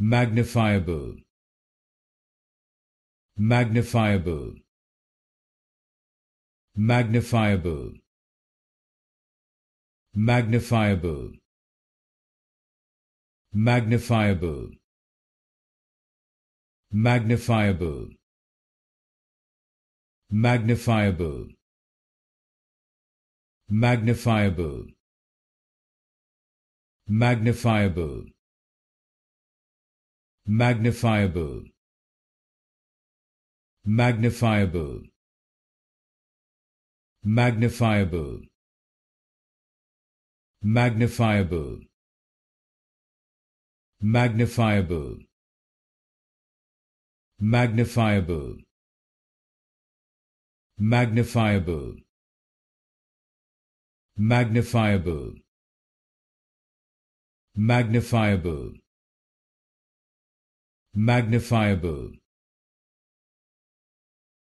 magnifiable magnifiable magnifiable magnifiable magnifiable magnifiable magnifiable magnifiable magnifiable magnifiable magnifiable magnifiable magnifiable magnifiable magnifiable magnifiable magnifiable magnifiable magnifiable